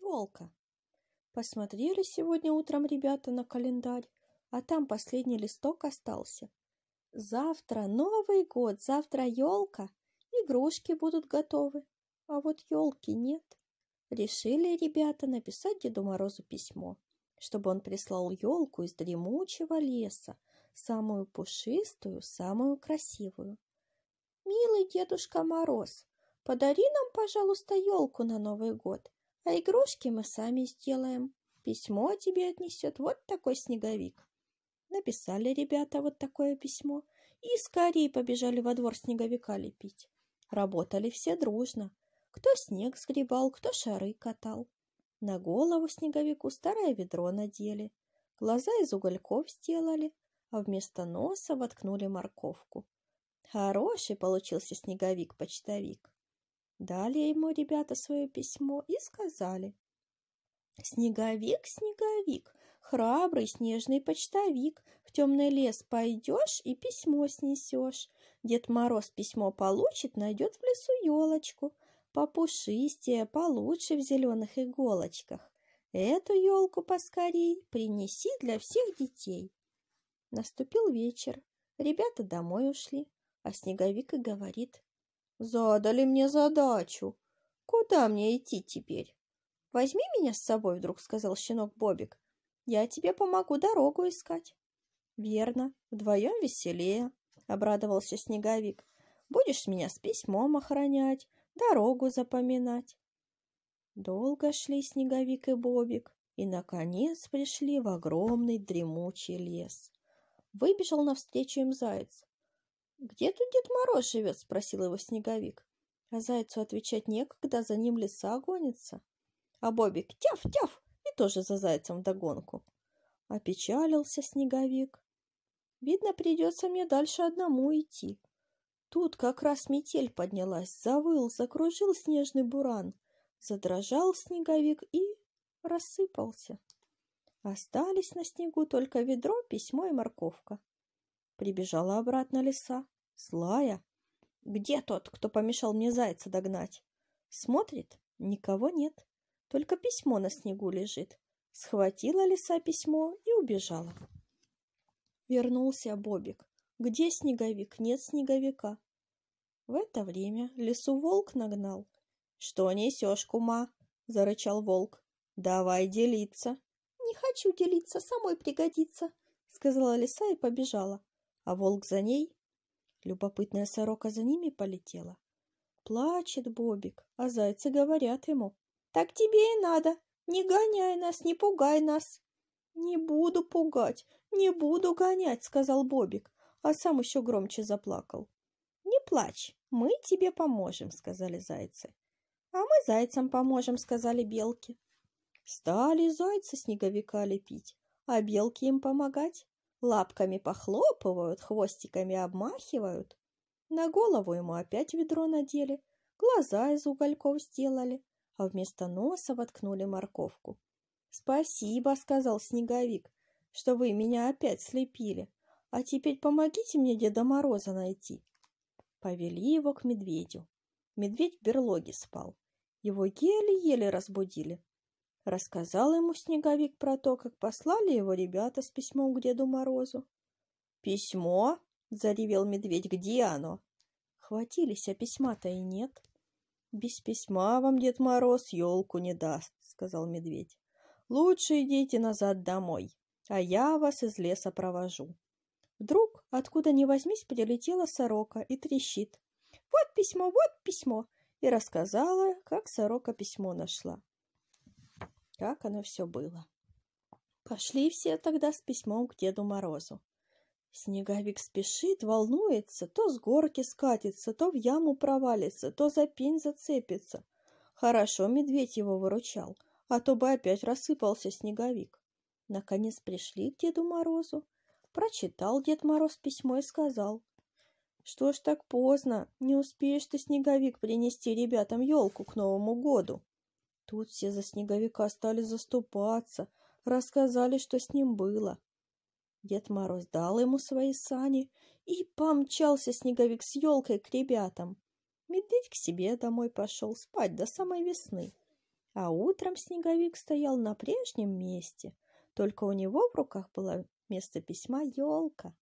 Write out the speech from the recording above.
Ёлка! Посмотрели сегодня утром ребята на календарь, а там последний листок остался. Завтра Новый год, завтра елка, игрушки будут готовы, а вот елки нет. Решили ребята написать Деду Морозу письмо, чтобы он прислал елку из дремучего леса, самую пушистую, самую красивую. «Милый Дедушка Мороз, подари нам, пожалуйста, елку на Новый год. А игрушки мы сами сделаем. Письмо тебе отнесет вот такой снеговик. Написали ребята вот такое письмо и скорее побежали во двор снеговика лепить. Работали все дружно. Кто снег сгребал, кто шары катал. На голову снеговику старое ведро надели. Глаза из угольков сделали, а вместо носа воткнули морковку. Хороший получился снеговик-почтовик. Дали ему ребята свое письмо и сказали. «Снеговик, снеговик, храбрый снежный почтовик, в темный лес пойдешь и письмо снесешь. Дед Мороз письмо получит, найдет в лесу елочку, попушистее, получше в зеленых иголочках. Эту елку поскорей принеси для всех детей». Наступил вечер, ребята домой ушли, а Снеговик и говорит. Задали мне задачу. Куда мне идти теперь? Возьми меня с собой, вдруг сказал щенок Бобик. Я тебе помогу дорогу искать. Верно, вдвоем веселее, обрадовался Снеговик. Будешь меня с письмом охранять, дорогу запоминать. Долго шли Снеговик и Бобик, и, наконец, пришли в огромный дремучий лес. Выбежал навстречу им заяц. «Где тут Дед Мороз живет?» – спросил его Снеговик. А зайцу отвечать некогда, за ним лиса гонится. А Бобик тяф-тяф и тоже за зайцем догонку. Опечалился Снеговик. «Видно, придется мне дальше одному идти». Тут как раз метель поднялась, завыл, закружил снежный буран. Задрожал снеговик и рассыпался. Остались на снегу только ведро, письмо и морковка. Прибежала обратно лиса. Слая? Где тот, кто помешал мне зайца догнать? Смотрит? Никого нет. Только письмо на снегу лежит. Схватила лиса письмо и убежала. Вернулся Бобик. Где снеговик? Нет снеговика. В это время лесу волк нагнал. «Что несешь, кума?» – зарычал волк. «Давай делиться». «Не хочу делиться, самой пригодится», – сказала лиса и побежала. А волк за ней Любопытная сорока за ними полетела. Плачет Бобик, а зайцы говорят ему. «Так тебе и надо. Не гоняй нас, не пугай нас». «Не буду пугать, не буду гонять», — сказал Бобик, а сам еще громче заплакал. «Не плачь, мы тебе поможем», — сказали зайцы. «А мы зайцам поможем», — сказали белки. Стали зайцы снеговика лепить, а белки им помогать. Лапками похлопывают, хвостиками обмахивают. На голову ему опять ведро надели, глаза из угольков сделали, а вместо носа воткнули морковку. «Спасибо», — сказал Снеговик, — «что вы меня опять слепили. А теперь помогите мне Деда Мороза найти». Повели его к медведю. Медведь в берлоге спал. Его еле-еле разбудили. Рассказал ему Снеговик про то, как послали его ребята с письмом к Деду Морозу. «Письмо?» — заревел медведь. «Где оно?» «Хватились, а письма-то и нет». «Без письма вам Дед Мороз елку не даст», — сказал медведь. «Лучше идите назад домой, а я вас из леса провожу». Вдруг, откуда ни возьмись, прилетела сорока и трещит. «Вот письмо, вот письмо!» И рассказала, как сорока письмо нашла как оно все было. Пошли все тогда с письмом к Деду Морозу. Снеговик спешит, волнуется, то с горки скатится, то в яму провалится, то за пень зацепится. Хорошо медведь его выручал, а то бы опять рассыпался снеговик. Наконец пришли к Деду Морозу. Прочитал Дед Мороз письмо и сказал. «Что ж так поздно? Не успеешь ты, снеговик, принести ребятам елку к Новому году?» Тут все за снеговика стали заступаться, рассказали, что с ним было. Дед Мороз дал ему свои сани, и помчался снеговик с елкой к ребятам. Медведь к себе домой пошел спать до самой весны. А утром снеговик стоял на прежнем месте, только у него в руках была вместо письма елка.